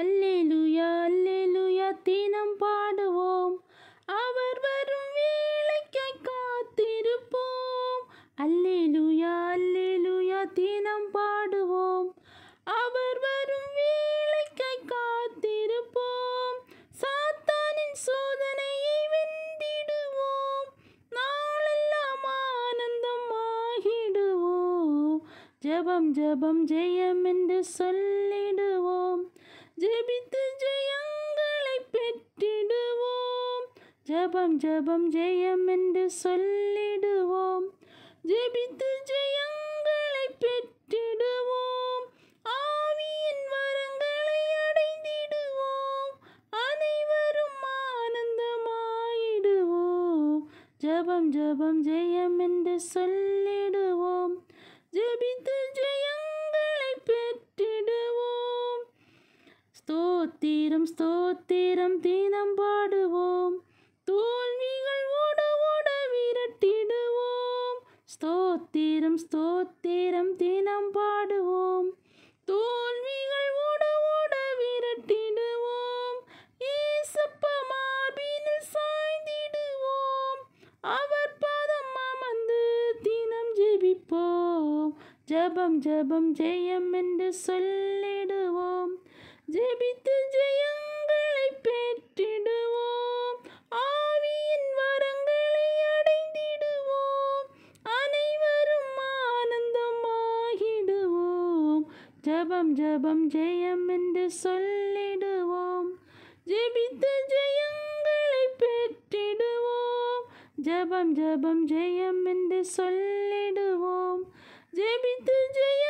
அல்லேலுயா அல்லேலுயா தினம் பாடுவோம் அவர் வரும் வேலைக்கு காத்திருப்போம் அல்லேலுயா அல்லேலுயா தினம் பாடுவோம் அவர் வரும் வேலைக்கு காத்திருப்போம் சாத்தானின் சோதனையை வெந்திடுவோம் நாளெல்லாம் ஆனந்தம் ஆகிடுவோம் ஜபம் ஜபம் ஜெயம் என்று சொல்லிடுவோம் ஜெபித்து ஜெயங்களை பெற்றிடுவோம் ஜபம் ஜபம் ஜெயம் என்று சொல்லிடுவோம் ஜெபித்து ஜெயங்களை பெற்றிடுவோம் ஆவியின் வரங்களை அடைந்திடுவோம் அனைவரும் ஆனந்தமாயிடுவோம் ஜபம் ஜபம் ஜெயம் என்று சொல்லிடுவோம் ஸ்தோத்திரம் ஸ்தோத்திரம் தீனம் பாடுவோம் தோல்விகள் ஓட ஓட விரட்டிடுவோம் ஸ்தோத்திரம் ஸ்தோத்திரம் தீனம் பாடுவோம் தோல்விகள் ஓட ஓட விரட்டிடுவோம் ஏசப்பா மார்பினில் சாய்ந்திடுவோம் அவர் பாதம் அமர்ந்து தினம் ஜெபிப்போம் ஜபம் ஜபம் ஜெயம் என்று சொல்லிடுவோம் ஜெபி ஜபம் ஜபம் ஜெயம் என்று சொல்லிடுவோம் ஜெபித்த ஜெயங்களை பெற்றிடுவோம் ஜபம் ஜபம் ஜெயம் என்று சொல்லிடுவோம் ஜெபித்து ஜெய